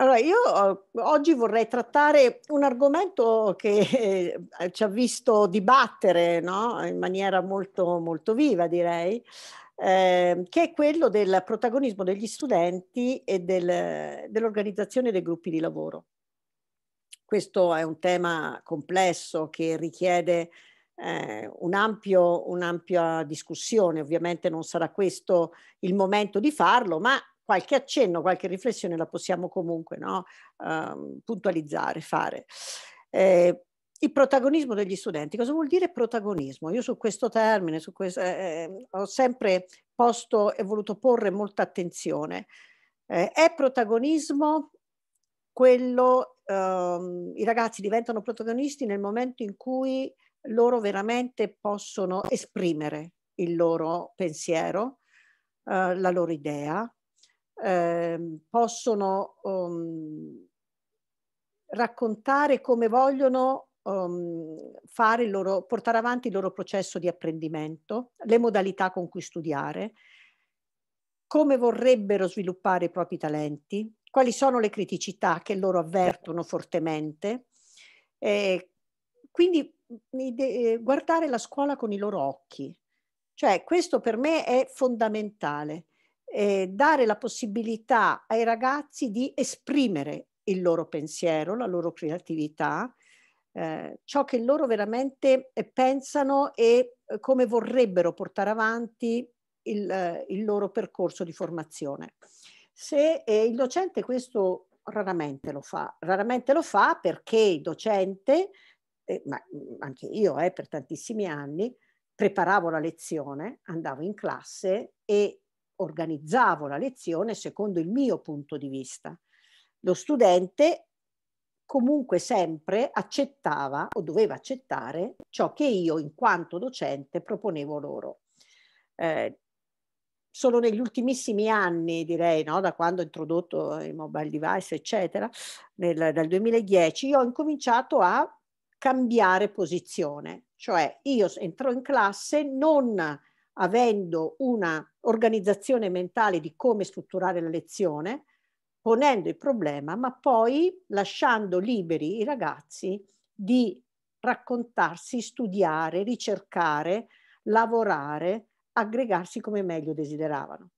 Allora, io uhm, oggi vorrei trattare un argomento che eh, ci ha visto dibattere no? in maniera molto, molto viva, direi, eh, che è quello del protagonismo degli studenti e del, dell'organizzazione dei gruppi di lavoro. Questo è un tema complesso che richiede eh, un'ampia discussione, ovviamente non sarà questo il momento di farlo, ma qualche accenno, qualche riflessione la possiamo comunque no, um, puntualizzare, fare. Eh, il protagonismo degli studenti. Cosa vuol dire protagonismo? Io su questo termine su questo, eh, ehm, ho sempre posto e voluto porre molta attenzione. Eh, è protagonismo quello, ehm, i ragazzi diventano protagonisti nel momento in cui loro veramente possono esprimere il loro pensiero, eh, la loro idea, Ehm, possono um, raccontare come vogliono um, fare il loro, portare avanti il loro processo di apprendimento, le modalità con cui studiare, come vorrebbero sviluppare i propri talenti, quali sono le criticità che loro avvertono fortemente. Mm, eh, quindi guardare la scuola con i loro occhi. Cioè, questo per me è fondamentale eh, dare la possibilità ai ragazzi di esprimere il loro pensiero, la loro creatività, eh, ciò che loro veramente eh, pensano e eh, come vorrebbero portare avanti il, eh, il loro percorso di formazione. Se eh, il docente questo raramente lo fa, raramente lo fa perché il docente, ma mm, anche io per tantissimi anni, preparavo la lezione, andavo in classe e organizzavo la lezione secondo il mio punto di vista. Lo studente comunque sempre accettava o doveva accettare ciò che io in quanto docente proponevo loro. Eh, solo negli ultimissimi anni, direi, no? da quando ho introdotto i mobile device, eccetera, nel, dal 2010, io ho incominciato a cambiare posizione, cioè io entro in classe non avendo un'organizzazione mentale di come strutturare la lezione, ponendo il problema, ma poi lasciando liberi i ragazzi di raccontarsi, studiare, ricercare, lavorare, aggregarsi come meglio desideravano.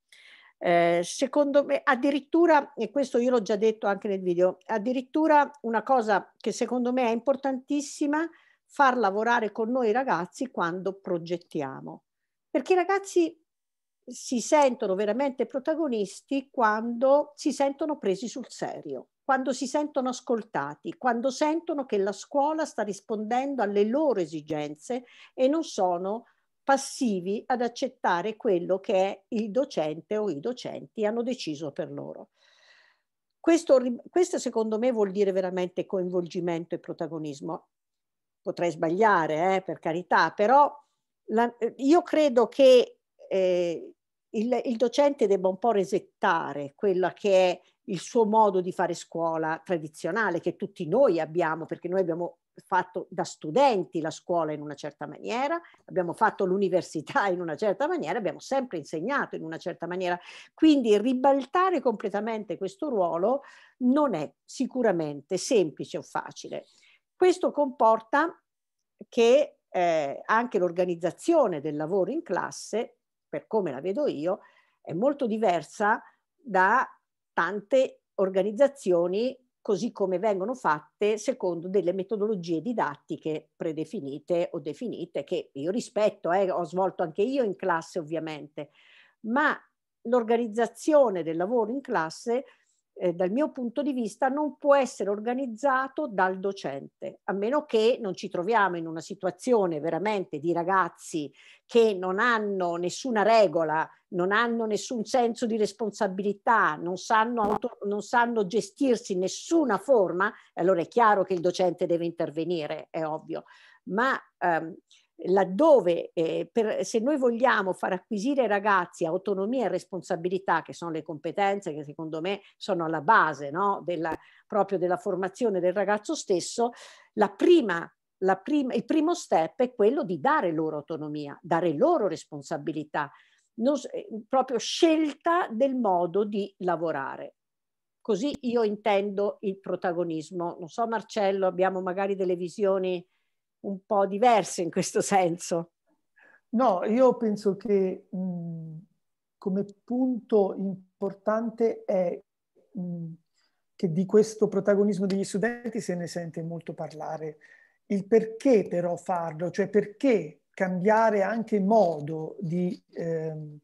Eh, secondo me, addirittura, e questo io l'ho già detto anche nel video, addirittura una cosa che secondo me è importantissima, far lavorare con noi i ragazzi quando progettiamo perché i ragazzi si sentono veramente protagonisti quando si sentono presi sul serio, quando si sentono ascoltati, quando sentono che la scuola sta rispondendo alle loro esigenze e non sono passivi ad accettare quello che è il docente o i docenti hanno deciso per loro. Questo, questo secondo me vuol dire veramente coinvolgimento e protagonismo. Potrei sbagliare, eh, per carità, però la, io credo che eh, il, il, docente debba un po' resettare quella che è il suo modo di fare scuola tradizionale, che tutti noi abbiamo, perché noi abbiamo fatto da studenti la scuola in una certa maniera, abbiamo fatto l'università in una certa maniera, abbiamo sempre insegnato in una certa maniera. Quindi ribaltare completamente questo ruolo non è sicuramente semplice o facile. Questo comporta che eh, anche l'organizzazione del lavoro in classe, per come la vedo io, è molto diversa da tante organizzazioni così come vengono fatte secondo delle metodologie didattiche predefinite o definite che io rispetto, eh, ho svolto anche io in classe ovviamente, ma l'organizzazione del lavoro in classe eh, dal mio punto di vista, non può essere organizzato dal docente, a meno che non ci troviamo in una situazione veramente di ragazzi che non hanno nessuna regola, non hanno nessun senso di responsabilità, non sanno, auto, non sanno gestirsi in nessuna forma, allora è chiaro che il docente deve intervenire, è ovvio. Ma ehm, laddove eh, per, se noi vogliamo far acquisire ai ragazzi autonomia e responsabilità, che sono le competenze che secondo me sono alla base no? della, proprio della formazione del ragazzo stesso, la prima la Prima, il primo step è quello di dare loro autonomia, dare loro responsabilità, non, eh, proprio scelta del modo di lavorare. Così io intendo il protagonismo. Non so Marcello, abbiamo magari delle visioni un po' diverse in questo senso. No, io penso che mh, come punto importante è mh, che di questo protagonismo degli studenti se ne sente molto parlare. Il perché però farlo, cioè perché cambiare anche modo di, ehm,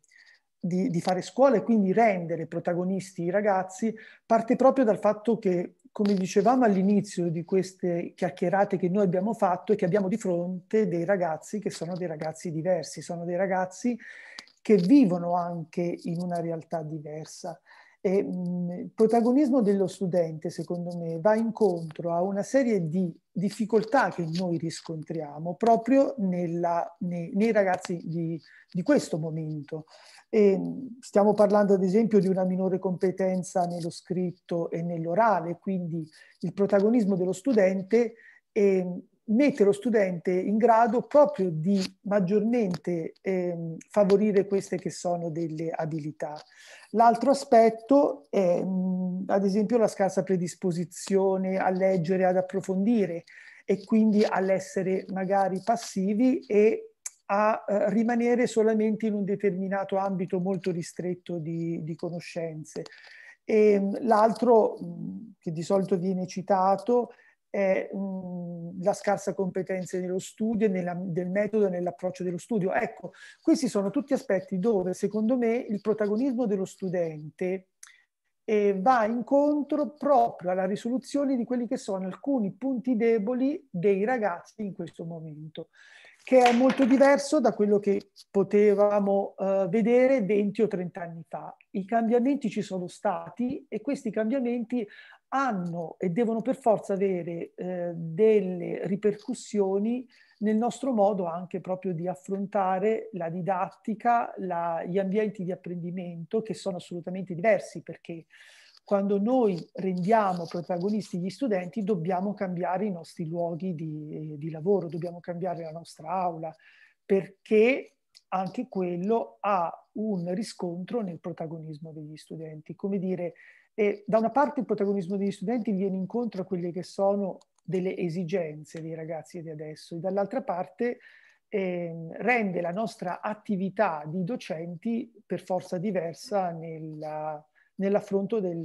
di, di fare scuola e quindi rendere protagonisti i ragazzi, parte proprio dal fatto che come dicevamo all'inizio di queste chiacchierate che noi abbiamo fatto, è che abbiamo di fronte dei ragazzi che sono dei ragazzi diversi, sono dei ragazzi che vivono anche in una realtà diversa. E, mh, mm, il protagonismo dello studente, secondo me, va incontro a una serie di difficoltà che noi riscontriamo proprio nella, nei, nei, ragazzi di, di questo momento. E mm, stiamo parlando ad esempio di una minore competenza nello scritto e nell'orale, quindi il protagonismo dello studente eh, mette lo studente in grado proprio di maggiormente eh, favorire queste che sono delle abilità. L'altro aspetto è mh, ad esempio la scarsa predisposizione a leggere, ad approfondire e quindi all'essere magari passivi e a eh, rimanere solamente in un determinato ambito molto ristretto di, di conoscenze. Ehm, l'altro che di solito viene citato è è mm, la scarsa competenza nello studio, nella, del metodo e nell'approccio dello studio. Ecco, questi sono tutti aspetti dove secondo me il protagonismo dello studente eh, va incontro proprio alla risoluzione di quelli che sono alcuni punti deboli dei ragazzi in questo momento che è molto diverso da quello che potevamo uh, vedere 20 o 30 anni fa. I cambiamenti ci sono stati e questi cambiamenti hanno e devono per forza avere eh, delle ripercussioni nel nostro modo anche proprio di affrontare la didattica, la, gli ambienti di apprendimento che sono assolutamente diversi perché quando noi rendiamo protagonisti gli studenti dobbiamo cambiare i nostri luoghi di, di lavoro, dobbiamo cambiare la nostra aula perché anche quello ha un riscontro nel protagonismo degli studenti. Come dire, e da una parte il protagonismo degli studenti viene incontro a quelle che sono delle esigenze dei ragazzi di adesso, e dall'altra parte eh, rende la nostra attività di docenti per forza diversa nella, nell'affronto del,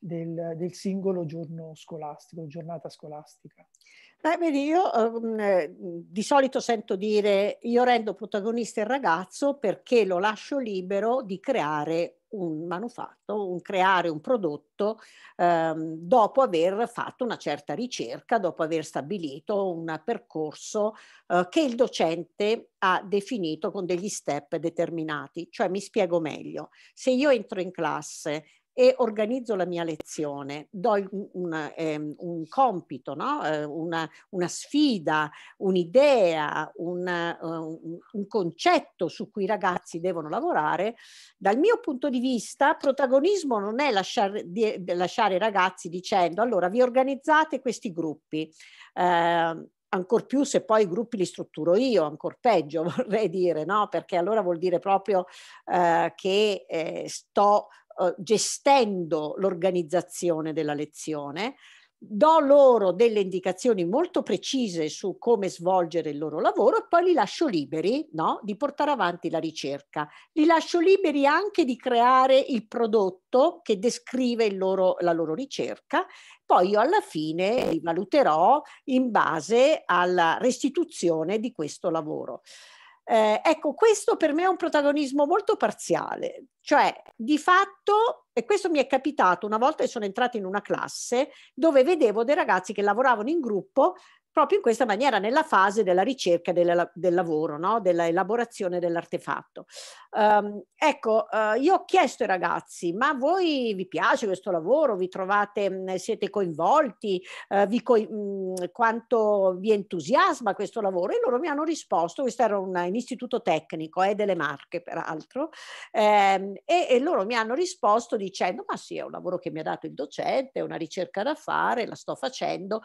del, del, singolo giorno scolastico, giornata scolastica. Beh, vedi, io um, di solito sento dire io rendo protagonista il ragazzo perché lo lascio libero di creare un manufatto, un creare un prodotto ehm, dopo aver fatto una certa ricerca, dopo aver stabilito un percorso eh, che il docente ha definito con degli step determinati. Cioè mi spiego meglio, se io entro in classe e organizzo la mia lezione, do una, um, ehm, un compito, no? Eh, una, una, sfida, un'idea, una, eh, um, un concetto su cui i ragazzi devono lavorare, dal mio punto di vista protagonismo non è lasciare, di, eh, lasciare i ragazzi dicendo allora vi organizzate questi gruppi. Uh, ancor più se poi i gruppi li strutturo io, ancor peggio vorrei dire, no? Perché allora vuol dire proprio eh, che eh, sto eh, gestendo l'organizzazione della lezione, do loro delle indicazioni molto precise su come svolgere il loro lavoro e poi li lascio liberi no? di portare avanti la ricerca. Li lascio liberi anche di creare il prodotto che descrive loro, la loro ricerca, poi io alla fine li valuterò in base alla restituzione di questo lavoro. Eh, ecco, questo per me è un protagonismo molto parziale, cioè di fatto, e questo mi è capitato una volta che sono entrata in una classe dove vedevo dei ragazzi che lavoravano in gruppo proprio in questa maniera nella fase della ricerca del, del lavoro, no? elaborazione dell'artefatto. Um, ecco, uh, io ho chiesto ai ragazzi, ma voi vi piace questo lavoro? Vi trovate, mm, siete coinvolti? Uh, vi co mh, mm, quanto vi entusiasma questo lavoro? E loro mi hanno risposto, questo era un, un istituto tecnico, è eh, delle Marche peraltro, ehm, e, e loro mi hanno risposto dicendo, ma sì, è un lavoro che mi ha dato il docente, è una ricerca da fare, la sto facendo.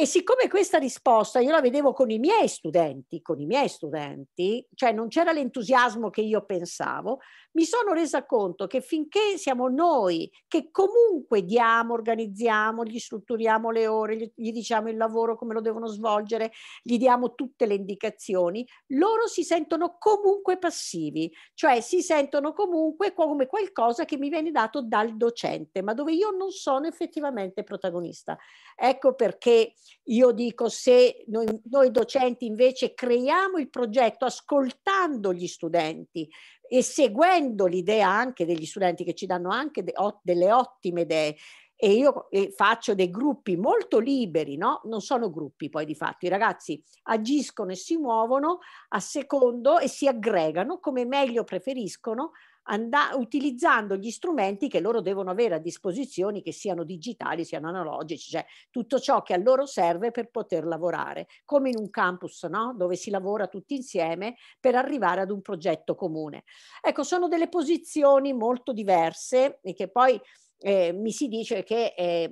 E siccome questa risposta io la vedevo con i miei studenti, con i miei studenti, cioè non c'era l'entusiasmo che io pensavo, mi sono resa conto che finché siamo noi che comunque diamo, organizziamo, gli strutturiamo le ore, gli, gli diciamo il lavoro, come lo devono svolgere, gli diamo tutte le indicazioni, loro si sentono comunque passivi, cioè si sentono comunque come qualcosa che mi viene dato dal docente, ma dove io non sono effettivamente protagonista. Ecco perché io dico se noi, noi docenti invece creiamo il progetto ascoltando gli studenti, e seguendo l'idea anche degli studenti che ci danno anche de, o, delle ottime idee, e io faccio dei gruppi molto liberi, no? non sono gruppi poi di fatto, i ragazzi agiscono e si muovono a secondo e si aggregano come meglio preferiscono Andà, utilizzando gli strumenti che loro devono avere a disposizione, che siano digitali, siano analogici, cioè tutto ciò che a loro serve per poter lavorare, come in un campus no? dove si lavora tutti insieme per arrivare ad un progetto comune. Ecco, sono delle posizioni molto diverse e che poi eh, mi si dice che eh,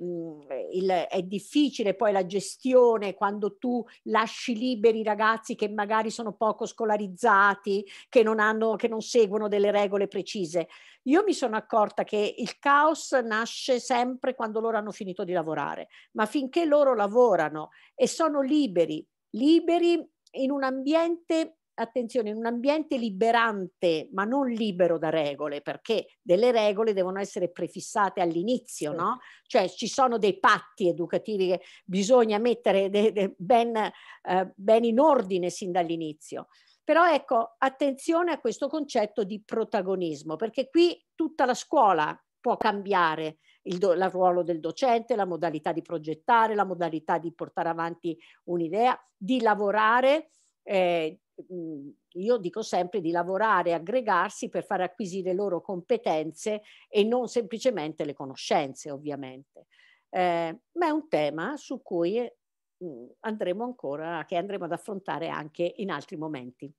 il, è difficile poi la gestione quando tu lasci liberi i ragazzi che magari sono poco scolarizzati, che non, hanno, che non seguono delle regole precise. Io mi sono accorta che il caos nasce sempre quando loro hanno finito di lavorare, ma finché loro lavorano e sono liberi, liberi in un ambiente attenzione, in un ambiente liberante, ma non libero da regole, perché delle regole devono essere prefissate all'inizio, sì. no? Certo. Cioè ci sono dei patti educativi che bisogna mettere de, de, ben, eh, ben in ordine sin dall'inizio. Però ecco, attenzione a questo concetto di protagonismo, perché qui tutta la scuola può cambiare il, do, il, ruolo del docente, la modalità di progettare, la modalità di portare avanti un'idea, di lavorare eh, Mhmm, io dico sempre di lavorare, aggregarsi per far acquisire loro competenze e non semplicemente le conoscenze, ovviamente. Eh, ma è un tema su cui mhmm, andremo ancora, che andremo ad affrontare anche in altri momenti.